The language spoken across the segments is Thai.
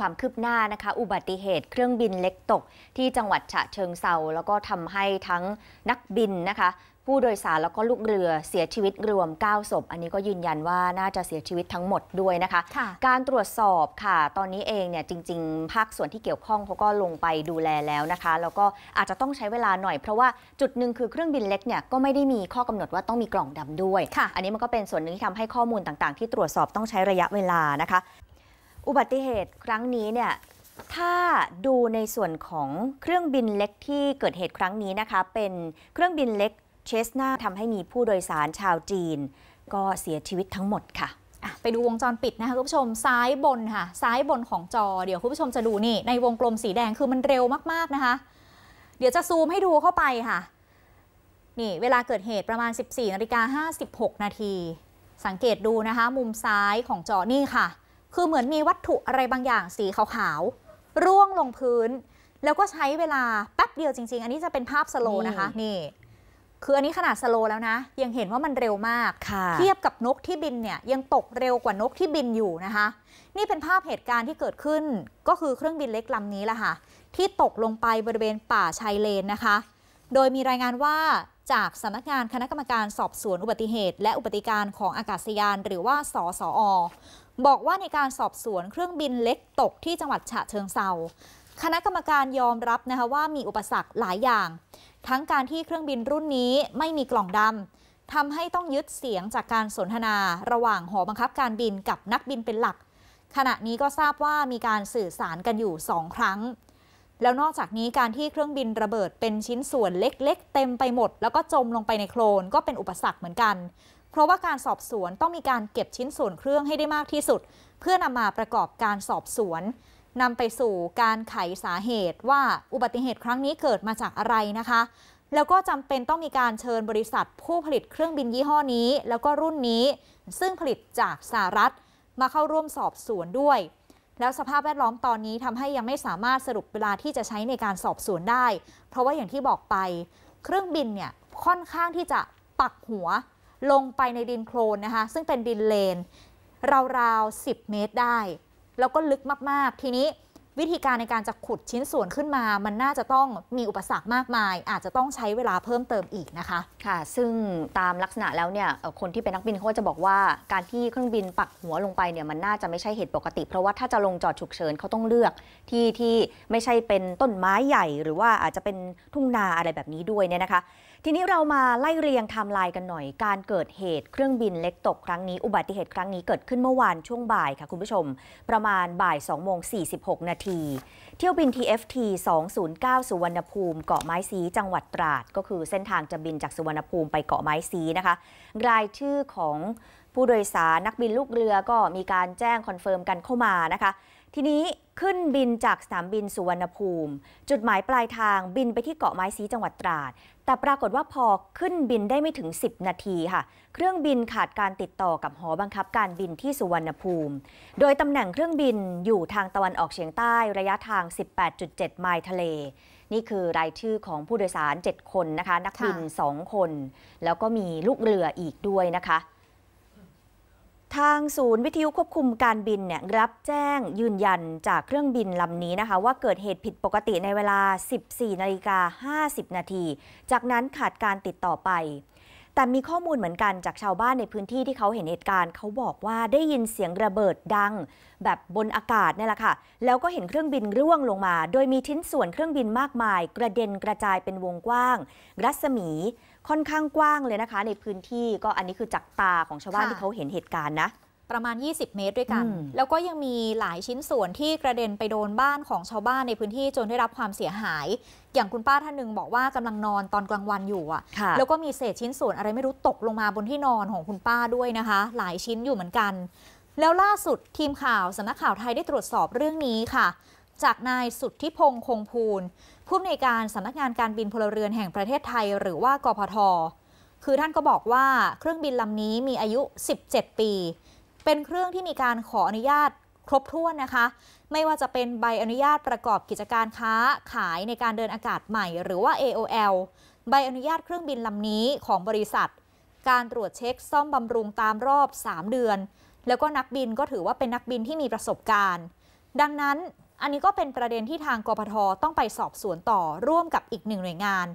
ความคืบหน้านะคะ อุบัติเหตุเครื่องบินเล็กตก ที่จังหวัดฉะเชิงเซาแล้วก็ทำให้ทั้งนักบินนะคะ ผู้โดยสารแล้วก็ลูกเรือเสียชีวิตรวม9ศพอันนี้ก็ยืนยันว่าน่าจะเสียชีวิตทั้งหมดด้วยนะคะคะการตรวจสอบค่ะ ตอนนี้เองเนี่ยจริงๆภาคส่วนที่เกี่ยวข้องเขาก็ลงไปดูแลแล้วนะคะแล้วก็อาจจะต้องใช้เวลาหน่อย เพราะว่าจุดหนึ่งคือเครื่องบินเล็กเนี่ยก็ไม่ได้มีข้อกำหนดว่าต้องมีกล่องดำด้วยอันนี้มันก็เป็นส่วนหนึ่งที่ทำให้ข้อมูลต่างๆ ที่ตรวจสอบต้องใช้ระยะเวลานะคะอุบัติเหตุครั้งนี้เนี่ยถ้าดูในส่วนของเครื่องบินเล็กที่เกิดเหตุครั้งนี้นะคะ เป็นเครื่องบินเล็กเชสนาทำให้มีผู้โดยสารชาวจีน ก็เสียชีวิตทั้งหมดค่ะไปดูวงจรปิดนะคะคุณผู้ชมซ้ายบนค่ะ ซ้ายบนของจอเดี๋ยวคุณผู้ชมจะดูนี่ในวงกลมสีแดงคือมันเร็วมากๆนะคะ เดี๋ยวจะซูมให้ดูเข้าไปค่ะนี่เวลาเกิดเหตุประมาณ 14นาฬิกา56นาทีสังเกตดูนะคะ มุมซ้ายของจอนี่ค่ะคือเหมือนมีวัตถุอะไรบางอย่างสีขาวๆร่วงลงพื้น แล้วก็ใช้เวลาแป๊บเดียวจริงๆ อันนี้จะเป็นภาพสโลนะคะนี่คืออันนี้ขนาดสโลแล้วนะ ยังเห็นว่ามันเร็วมาก เทียบกับนกที่บินเนี่ยยังตกเร็วกว่านกที่บินอยู่นะคะ นี่เป็นภาพเหตุการณ์ที่เกิดขึ้นก็คือเครื่องบินเล็กลำนี้แหละค่ะ ที่ตกลงไปบริเวณป่าชายเลนนะคะ โดยมีรายงานว่าจากสำนักงานคณะกรรมการสอบสวนอุบัติเหตุ และอุบัติการของอากาศยานหรือว่าสอสออบอกว่าในการสอบสวนเครื่องบินเล็กตกที่จังหวัดฉะเชิงเซาคณะกรรมการยอมรับนะคะว่ามีอุปสรรคหลายอย่าง ทั้งการที่เครื่องบินรุ่นนี้ไม่มีกล่องดำ ทำให้ต้องยึดเสียงจากการสนทนา ระหว่างหอบังคับการบินกับนักบินเป็นหลัก ขณะนี้ก็ทราบว่ามีการสื่อสารกันอยู่สองครั้งแล้วนอกจากนี้การที่เครื่องบินระเบิดเป็นชิ้นส่วนเล็กๆ เต็มไปหมด แล้วก็จมลงไปในโคลนก็เป็นอุปสรรคเหมือนกัน เพราะว่าการสอบสวนต้องมีการเก็บชิ้นส่วนเครื่องให้ได้มากที่สุด เพื่อนำมาประกอบการสอบสวนนำไปสู่การไขสาเหตุว่าอุบัติเหตุครั้งนี้เกิดมาจากอะไรนะคะ แล้วก็จำเป็นต้องมีการเชิญบริษัทผู้ผลิตเครื่องบินยี่ห้อนี้ แล้วก็รุ่นนี้ ซึ่งผลิตจากสหรัฐมาเข้าร่วมสอบสวนด้วยแล้วสภาพแวดล้อมตอนนี้ทำให้ยังไม่สามารถสรุปเวลาที่จะใช้ในการสอบสวนได้ เพราะว่าอย่างที่บอกไป เครื่องบินเนี่ยค่อนข้างที่จะปักหัวลงไปในดินโคลนนะคะ ซึ่งเป็นดินเลนราวๆ 10 เมตรได้ แล้วก็ลึกมากๆทีนี้วิธีการในการจะขุดชิ้นส่วนขึ้นมา มันน่าจะต้องมีอุปสรรคมากมาย อาจจะต้องใช้เวลาเพิ่มเติมอีกนะคะ ค่ะ ซึ่งตามลักษณะแล้วเนี่ยคนที่เป็นนักบินเขาจะบอกว่า การที่เครื่องบินปักหัวลงไปเนี่ย มันน่าจะไม่ใช่เหตุปกติ เพราะว่าถ้าจะลงจอดฉุกเฉินเขาต้องเลือก ที่ที่ไม่ใช่เป็นต้นไม้ใหญ่ หรือว่าอาจจะเป็นทุ่งนาอะไรแบบนี้ด้วยเนี่ยนะคะทีนี้เรามาไล่เรียงไทม์ไลน์กันหน่อยการเกิดเหตุเครื่องบินเล็กตกครั้งนี้อุบัติเหตุครั้งนี้เกิดขึ้นเมื่อวานช่วงบ่ายค่ะคุณผู้ชม ประมาณบ่าย2โมง46 นาทีเที่ยวบิน TFT 209สุวรรณภูมิเกาะไม้ซีจังหวัดตราด ก็คือเส้นทางจะบินจากสุวรรณภูมิไปเกาะไม้ซีนะคะ รายชื่อของผู้โดยสารนักบินลูกเรือก็มีการแจ้งคอนเฟิร์มกันเข้ามานะคะ ทีนี้ขึ้นบินจากสนามบินสุวรรณภูมิ จุดหมายปลายทางบินไปที่เกาะไม้ซีจังหวัดตราด แต่ปรากฏว่าพอขึ้นบินได้ไม่ถึง 10 นาทีค่ะ เครื่องบินขาดการติดต่อกับหอบังคับการบินที่สุวรรณภูมิ โดยตำแหน่งเครื่องบินอยู่ทางตะวันออกเฉียงใต้ระยะทาง 18.7 ไมล์ทะเล นี่คือรายชื่อของผู้โดยสาร 7 คนนะคะ นักบิน2คน แล้วก็มีลูกเรืออีกด้วยนะคะางศูนย์วิทยุควบคุมการบินเนี่ยรับแจ้งยืนยันจากเครื่องบินลำนี้นะคะว่าเกิดเหตุผิดปกติในเวลา 14 นาฬิกา50 นาที จากนั้นขาดการติดต่อไปแต่มีข้อมูลเหมือนกันจากชาวบ้านในพื้นที่ที่เขาเห็นเหตุการณ์เขาบอกว่าได้ยินเสียงระเบิดดัง แบบบนอากาศนี่แหละค่ะแล้วก็เห็นเครื่องบินร่วงลงมา โดยมีชิ้นส่วนเครื่องบินมากมาย กระเด็นกระจายเป็นวงกว้าง รัศมีค่อนข้างกว้างเลยนะคะ ในพื้นที่ก็อันนี้คือจากตาของชาวบ้านที่เขาเห็นเหตุการณ์นะประมาณ 20 เมตรด้วยกัน แล้วก็ยังมีหลายชิ้นส่วนที่กระเด็นไปโดนบ้านของชาวบ้านในพื้นที่จนได้รับความเสียหาย อย่างคุณป้าท่านหนึ่งบอกว่ากำลังนอนตอนกลางวันอยู่อ่ะ แล้วก็มีเศษชิ้นส่วนอะไรไม่รู้ตกลงมาบนที่นอนของคุณป้าด้วยนะคะ หลายชิ้นอยู่เหมือนกัน แล้วล่าสุดทีมข่าวสำนักข่าวไทยได้ตรวจสอบเรื่องนี้ค่ะ จากนายสุทธิพงษ์คงพูลผู้อำนวยการสำนักงานการบินพลเรือนแห่งประเทศไทย หรือว่ากพท คือท่านก็บอกว่าเครื่องบินลำนี้มีอายุ 17 ปีเป็นเครื่องที่มีการขออนุญาตครบถ้วนนะคะ ไม่ว่าจะเป็นใบอนุญาตประกอบกิจการค้าขายในการเดินอากาศใหม่หรือว่า AOL ใบอนุญาตเครื่องบินลำนี้ของบริษัท การตรวจเช็คซ่อมบำรุงตามรอบ 3 เดือน แล้วก็นักบินก็ถือว่าเป็นนักบินที่มีประสบการณ์ ดังนั้นอันนี้ก็เป็นประเด็นที่ทางกรพท ต้องไปสอบสวนต่อร่วมกับอีกหนึ่งหน่วยงาน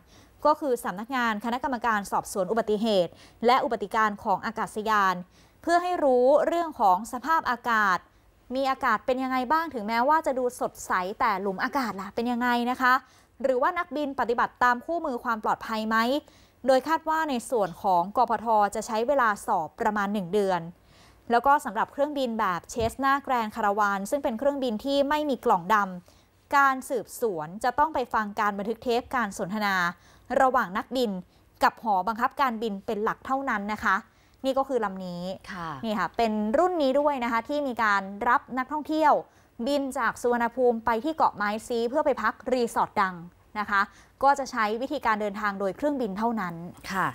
ก็คือสำนักงานคณะกรรมการสอบสวนอุบัติเหตุ และอุบัติการของอากาศยานเพื่อให้รู้เรื่องของสภาพอากาศ มีอากาศเป็นยังไงบ้างถึงแม้ว่าจะดูสดใสแต่หลุมอากาศล่ะเป็นยังไงนะคะ หรือว่านักบินปฏิบัติตามคู่มือความปลอดภัยไหม โดยคาดว่าในส่วนของ กพท จะใช้เวลาสอบประมาณ 1 เดือน แล้วก็สำหรับเครื่องบินแบบเชสนาแกรนคาราวาน ซึ่งเป็นเครื่องบินที่ไม่มีกล่องดำการสืบสวนจะต้องไปฟังการบันทึกเทปการสนทนา ระหว่างนักบินกับหอบังคับการบินเป็นหลักเท่านั้นนะคะนี่ก็คือลำนี้ นี่ค่ะ เป็นรุ่นนี้ด้วยนะคะ ที่มีการรับนักท่องเที่ยว บินจากสุวรรณภูมิไปที่เกาะไม้ซีเพื่อไปพักรีสอร์ทดังนะคะ ก็จะใช้วิธีการเดินทางโดยเครื่องบินเท่านั้น ค่ะ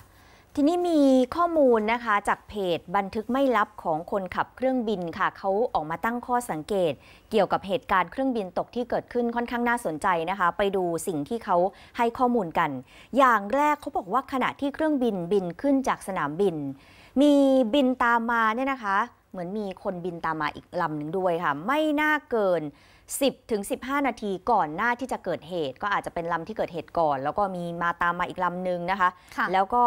ทีนี้มีข้อมูลนะคะจากเพจ บันทึกไม่ลับของคนขับเครื่องบินค่ะเขาออกมาตั้งข้อสังเกต เกี่ยวกับเหตุการณ์เครื่องบินตกที่เกิดขึ้นค่อนข้างน่าสนใจนะคะ ไปดูสิ่งที่เขาให้ข้อมูลกัน อย่างแรกเขาบอกว่าขณะที่เครื่องบินบินขึ้นจากสนามบิน มีบินตามมาเนี่ยนะคะ เหมือนมีคนบินตามมาอีกลำหนึ่งด้วยค่ะไม่น่าเกิน10-15 นาทีก่อนหน้าที่จะเกิดเหตุ ก็อาจจะเป็น ลำที่เกิดเหตุก่อน แล้วก็มีมาตามมาอีกลำหนึ่งนะคะคะ แล้วก็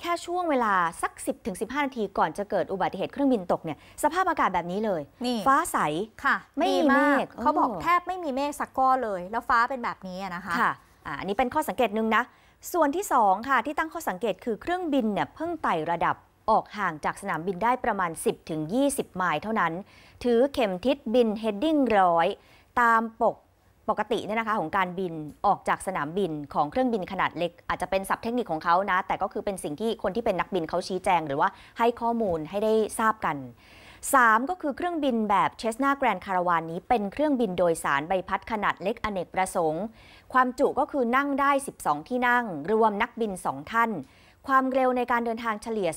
แค่ช่วงเวลาสัก 10-15 นาทีก่อนจะเกิดอุบัติเหตุเครื่องบินตกเนี่ยสภาพอากาศแบบนี้เลย ฟ้าใสค่ะไม่มีเมฆเขาบอกแทบไม่มีเมฆสักก้อนเลย แล้วฟ้าเป็นแบบนี้นะคะค่ะอันนี้เป็นข้อสังเกตหนึ่งนะส่วนที่2ค่ะที่ตั้งข้อสังเกตคือเครื่องบินเนี่ยเพิ่งไต่ระดับออกห่างจากสนามบินได้ประมาณ 10-20 ไมล์เท่านั้น ถือเข็มทิศบิน heading ร้อยตามปกปกติเนี่ยนะคะของการบินออกจากสนามบินของเครื่องบินขนาดเล็ก อาจจะเป็นศัพท์เทคนิคของเขานะ แต่ก็คือเป็นสิ่งที่คนที่เป็นนักบินเขาชี้แจงหรือว่า ให้ข้อมูลให้ได้ทราบกัน 3 ก็คือเครื่องบินแบบเชสนาแกรนคาราวานนี้เป็นเครื่องบินโดยสารใบพัดขนาดเล็กอเนกประสงค์ ความจุก็คือนั่งได้ 12 ที่นั่ง รวมนักบิน 2 ท่านความเร็วในการเดินทางเฉลี่ย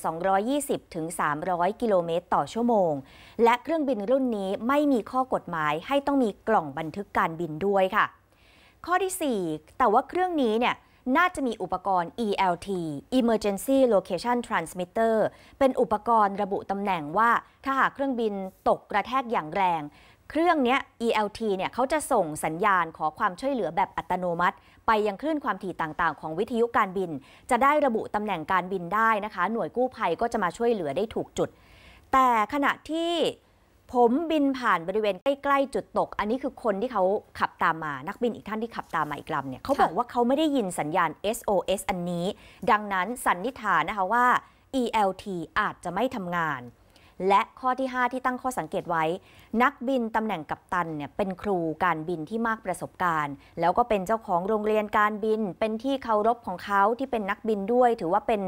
220-300 กิโลเมตรต่อชั่วโมง และเครื่องบินรุ่นนี้ไม่มีข้อกฎหมายให้ต้องมีกล่องบันทึกการบินด้วยค่ะ ข้อที่ 4 แต่ว่าเครื่องนี้เนี่ย น่าจะมีอุปกรณ์ ELT Emergency Location Transmitter เป็นอุปกรณ์ระบุตำแหน่งว่าถ้าหากเครื่องบินตกกระแทกอย่างแรงเครื่องนี้ ELT เนี่ยเขาจะส่งสัญญาณขอความช่วยเหลือแบบอัตโนมัติ ไปยังคลื่นความถี่ต่างๆ ของวิทยุการบิน จะได้ระบุตำแหน่งการบินได้นะคะหน่วยกู้ภัยก็จะมาช่วยเหลือได้ถูกจุด แต่ขณะที่ผมบินผ่านบริเวณใกล้ๆ จุดตก อันนี้คือคนที่เขาขับตามมา นักบินอีกท่านที่ขับตามมาอีกลำเนี่ยเขาบอกว่าเขาไม่ได้ยินสัญญาณ SOS อันนี้ ดังนั้นสันนิษฐานนะคะว่า ELT อาจจะไม่ทำงานและข้อที่ 5 ที่ตั้งข้อสังเกตไว้ นักบินตำแหน่งกัปตันเนี่ยเป็นครูการบินที่มากประสบการณ์ แล้วก็เป็นเจ้าของโรงเรียนการบิน เป็นที่เคารพของเขาที่เป็นนักบินด้วย ถือว่าเป็น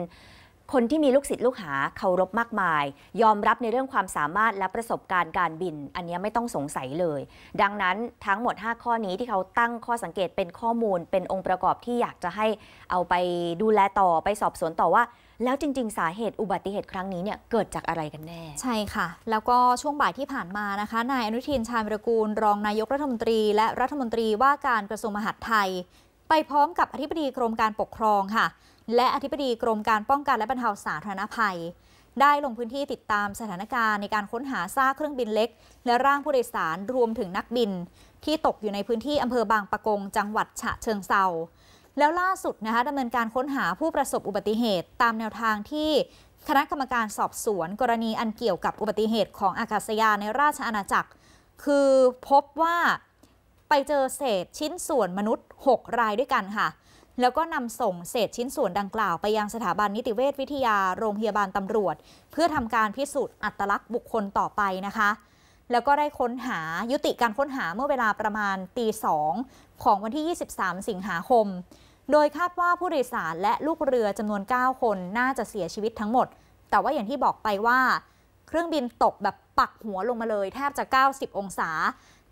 คนที่มีลูกศิษย์ลูกหาเคารพมากมาย ยอมรับในเรื่องความสามารถและประสบการณ์การบิน อันนี้ไม่ต้องสงสัยเลย ดังนั้นทั้งหมด 5 ข้อนี้ที่เขาตั้งข้อสังเกตเป็นข้อมูล เป็นองค์ประกอบที่อยากจะให้เอาไปดูแลต่อไปสอบสวนต่อว่า แล้วจริง ๆสาเหตุอุบัติเหตุครั้งนี้เนี่ยเกิดจากอะไรกันแน่ ใช่ค่ะ แล้วก็ช่วงบ่ายที่ผ่านมานะคะนายอนุทินชาญวิรกูล รองนายกรัฐมนตรีและรัฐมนตรีว่าการกระทรวงมหาดไทย ไปพร้อมกับอธิบดีกรมการปกครองค่ะและอธิบดีกรมการป้องกันและบรรเทาสาธารณภัย ได้ลงพื้นที่ติดตามสถานการณ์ในการค้นหาซากเครื่องบินเล็ก และร่างผู้โดยสารรวมถึงนักบิน ที่ตกอยู่ในพื้นที่อำเภอบางปะกงจังหวัดฉะเชิงเซาแล้วล่าสุดนะคะดำเนินการค้นหาผู้ประสบอุบัติเหตุตามแนวทางที่คณะกรรมการสอบสวนกรณีอันเกี่ยวกับอุบัติเหตุของอากาศยานในราชอาณาจักร คือพบว่าไปเจอเศษชิ้นส่วนมนุษย์ 6 รายด้วยกันค่ะแล้วก็นำส่งเศษชิ้นส่วนดังกล่าวไปยังสถาบันนิติเวชวิทยาโรงพยาบาลตำรวจ เพื่อทำการพิสูจน์อัตลักษณ์บุคคลต่อไปนะคะ แล้วก็ได้ค้นหายุติการค้นหาเมื่อเวลาประมาณตีสองของวันที่ 23 สิงหาคม โดยคาดว่าผู้โดยสารและลูกเรือจำนวน 9 คนน่าจะเสียชีวิตทั้งหมด แต่ว่าอย่างที่บอกไปว่า เครื่องบินตกแบบปักหัวลงมาเลยแทบจะ 90 องศา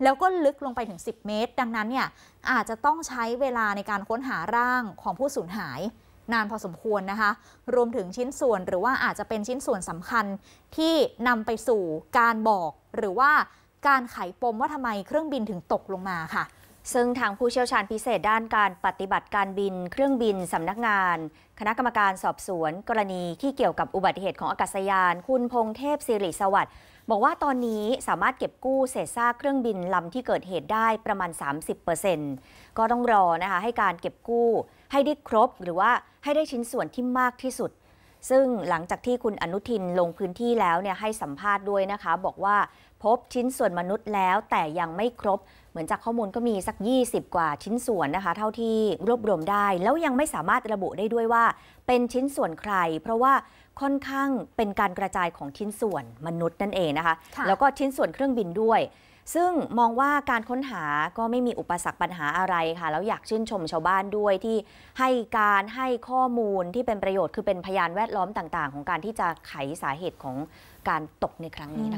แล้วก็ลึกลงไปถึง 10 เมตร ดังนั้นเนี่ยอาจจะต้องใช้เวลาในการค้นหาร่างของผู้สูญหาย นานพอสมควรนะคะ รวมถึงชิ้นส่วนหรือว่าอาจจะเป็นชิ้นส่วนสำคัญที่นำไปสู่การบอก หรือว่าการไขปมว่าทำไม เครื่องบินถึงตกลงมาค่ะ ซึ่งทางผู้เชี่ยวชาญพิเศษด้านการปฏิบัติการบิน เครื่องบินสำนักงาน คณะกรรมการสอบสวน กรณีที่เกี่ยวกับอุบัติเหตุของอากาศยาน คุณพงเทพสิริสวัสดิ์บอกว่าตอนนี้สามารถเก็บกู้เศษซากเครื่องบินลำที่เกิดเหตุได้ประมาณ 30%ก็ต้องรอนะคะให้การเก็บกู้ให้ได้ครบหรือว่าให้ได้ชิ้นส่วนที่มากที่สุด ซึ่งหลังจากที่คุณอนุทินลงพื้นที่แล้วเนี่ยให้สัมภาษณ์ด้วยนะคะ บอกว่าพบชิ้นส่วนมนุษย์แล้วแต่ยังไม่ครบเหมือนจากข้อมูลก็มีสัก 20 กว่าชิ้นส่วนนะคะ เท่าที่รวบรวมได้ แล้วยังไม่สามารถระบุได้ด้วยว่า เป็นชิ้นส่วนใคร เพราะว่าค่อนข้างเป็นการกระจายของชิ้นส่วนมนุษย์นั่นเองนะคะคะ แล้วก็ชิ้นส่วนเครื่องบินด้วย ซึ่งมองว่าการค้นหาก็ไม่มีอุปสรรคปัญหาอะไรค่ะ แล้วอยากชื่นชมชาวบ้านด้วยที่ให้การให้ข้อมูลที่เป็นประโยชน์คือเป็นพยานแวดล้อมต่างๆ ของการที่จะไขสาเหตุของการตกในครั้งนี้นะ